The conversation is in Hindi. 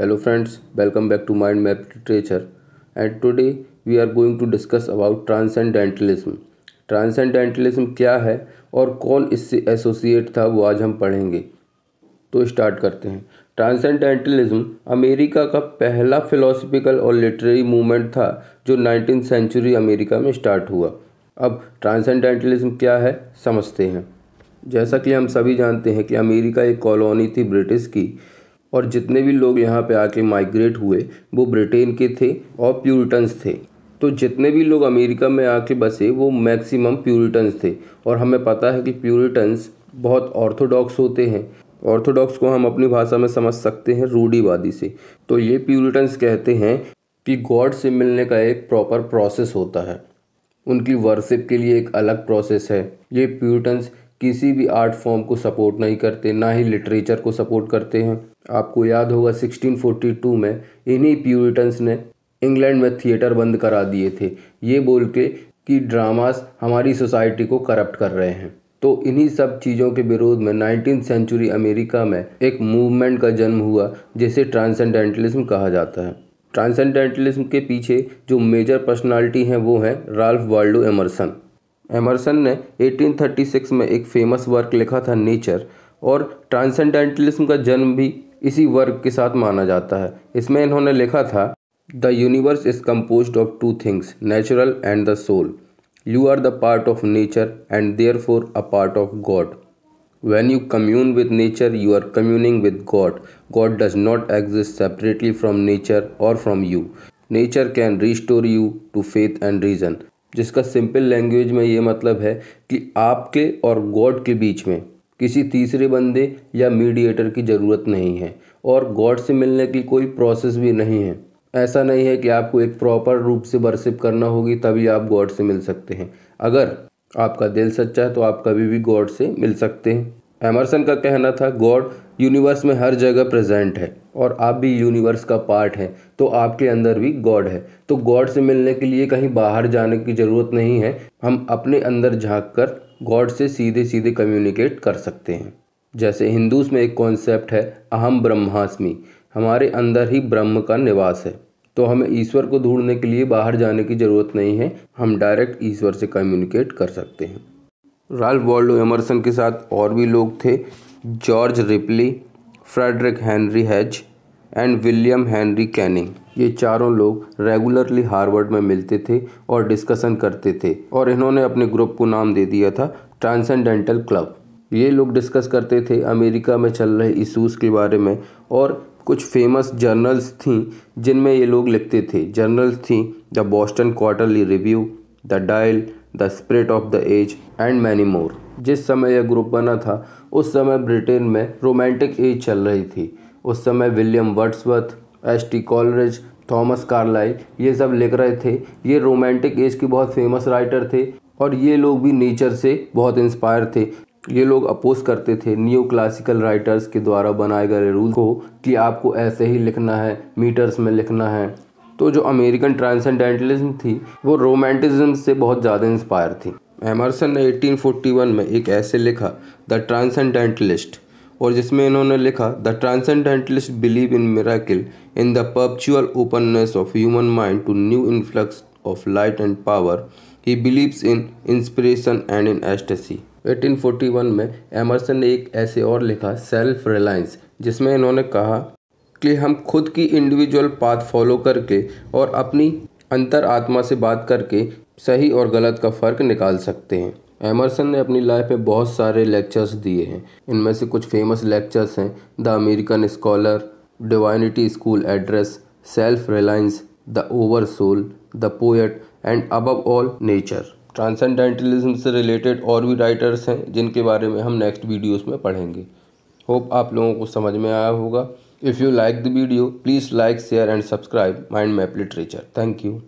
Hello friends welcome back to mind map literature and today we are going to discuss about transcendentalism transcendentalism क्या है और कौन इससे एसोसिएट था वो आज हम पढ़ेंगे तो स्टार्ट करते हैं ट्रांसेंडेंटलिज्म अमेरिका का पहला फिलोसफिकल और लिटरेरी मूवमेंट था जो नाइनटीन सेंचुरी अमेरिका में स्टार्ट हुआ अब ट्रांसेंडेंटलिज्म क्या है समझते हैं जैसा कि हम सभी जानते हैं कि अमेरिका एक कॉलोनी थी ब्रिटिश की और जितने भी लोग यहाँ पे आके माइग्रेट हुए वो ब्रिटेन के थे और प्यूरिटन्स थे तो जितने भी लोग अमेरिका में आके बसे वो मैक्सिमम प्यूरिटन्स थे और हमें पता है कि प्यूरिटन्स बहुत ऑर्थोडॉक्स होते हैं ऑर्थोडॉक्स को हम अपनी भाषा में समझ सकते हैं रूढ़ीवादी से तो ये प्यूरिटन्स कहते हैं कि गॉड से मिलने का एक प्रॉपर प्रोसेस होता है उनकी वर्शिप के लिए एक अलग प्रोसेस है ये प्यूरिटन्स किसी भी आर्ट फॉर्म को सपोर्ट नहीं करते ना ही लिटरेचर को सपोर्ट करते हैं आपको याद होगा 1642 में इन्हीं प्यूरिटन्स ने इंग्लैंड में थिएटर बंद करा दिए थे ये बोल के कि ड्रामास हमारी सोसाइटी को करप्ट कर रहे हैं तो इन्हीं सब चीज़ों के विरोध में नाइनटीन सेंचुरी अमेरिका में एक मूवमेंट का जन्म हुआ जिसे ट्रांसेंडेंटलिज्म कहा जाता है ट्रांसेंडेंटलिज्म के पीछे जो मेजर पर्सनालिटी हैं वो हैं राल्फ वाल्डो एमरसन एमरसन ने 1836 में एक फेमस वर्क लिखा था नेचर और ट्रांसेंडेंटलिज्म का जन्म भी इसी वर्क के साथ माना जाता है इसमें इन्होंने लिखा था the universe is compose of two things natural and the soul you are the part of nature and therefore a part of God when you commune with nature you are communing with God God does not exist separately from nature और from you nature can restore you to faith and reason जिसका सिंपल लैंग्वेज में ये मतलब है कि आपके और गॉड के बीच में किसी तीसरे बंदे या मीडिएटर की ज़रूरत नहीं है और गॉड से मिलने की कोई प्रोसेस भी नहीं है ऐसा नहीं है कि आपको एक प्रॉपर रूप से वर्शिप करना होगी तभी आप गॉड से मिल सकते हैं अगर आपका दिल सच्चा है तो आप कभी भी गॉड से मिल सकते हैं एमरसन का कहना था गॉड यूनिवर्स में हर जगह प्रेजेंट है और आप भी यूनिवर्स का पार्ट हैं तो आपके अंदर भी गॉड है तो गॉड से मिलने के लिए कहीं बाहर जाने की ज़रूरत नहीं है हम अपने अंदर झाँक कर गॉड से सीधे सीधे कम्युनिकेट कर सकते हैं जैसे हिंदूज में एक कॉन्सेप्ट है अहम ब्रह्मास्मि हमारे अंदर ही ब्रह्म का निवास है तो हमें ईश्वर को ढूंढने के लिए बाहर जाने की ज़रूरत नहीं है हम डायरेक्ट ईश्वर से कम्युनिकेट कर सकते हैं राल्फ वॉल्डो एमरसन के साथ और भी लोग थे George Ripley Frederick Henry Hedge and William Henry Channing ये चारों लोग रेगुलरली हार्वर्ड में मिलते थे और डिस्कशन करते थे और इन्होंने अपने ग्रुप को नाम दे दिया था ट्रांसेंडेंटल क्लब ये लोग डिस्कस करते थे अमेरिका में चल रहे इशूज़ के बारे में और कुछ फेमस जर्नल्स थी जिनमें ये लोग लिखते थे जर्नल्स थी the Boston Quarterly Review the Dial the Spirit of the Age and many more जिस समय यह ग्रुप बना था उस समय ब्रिटेन में रोमांटिक एज चल रही थी उस समय William Wordsworth S T Coleridge Thomas Carlyle ये सब लिख रहे थे ये रोमांटिक एज के बहुत फेमस राइटर थे और ये लोग भी नेचर से बहुत इंस्पायर थे ये लोग अपोज करते थे न्यू क्लासिकल राइटर्स के द्वारा बनाए गए रूल को कि आपको ऐसे ही लिखना है मीटर्स में लिखना है तो जो अमेरिकन ट्रांसेंडेंटलिज्म थी वो रोमांटिज्म से बहुत ज़्यादा इंस्पायर थी एमरसन ने 1841 में एक ऐसे लिखा द ट्रांसेंडेंटलिस्ट और जिसमें इन्होंने लिखा the transcendentalist believe in miracle in the perpetual openness of human mind to new influx of light and power he believes in inspiration and in ecstasy 1841 में एमरसन ने एक ऐसे और लिखा सेल्फ रिलायंस जिसमें इन्होंने कहा कि हम खुद की इंडिविजुअल पाथ फॉलो करके और अपनी अंतर आत्मा से बात करके सही और गलत का फ़र्क निकाल सकते हैं एमरसन ने अपनी लाइफ में बहुत सारे लेक्चर्स दिए हैं इनमें से कुछ फेमस लेक्चर्स हैं the American scholar divinity school address self reliance the over soul the poet and above all nature transcendentalism से रिलेटेड और भी राइटर्स हैं जिनके बारे में हम नेक्स्ट वीडियोस में पढ़ेंगे होप आप लोगों को समझ में आया होगा If you like the video, please like, share and subscribe Mind Map Literature. Thank you.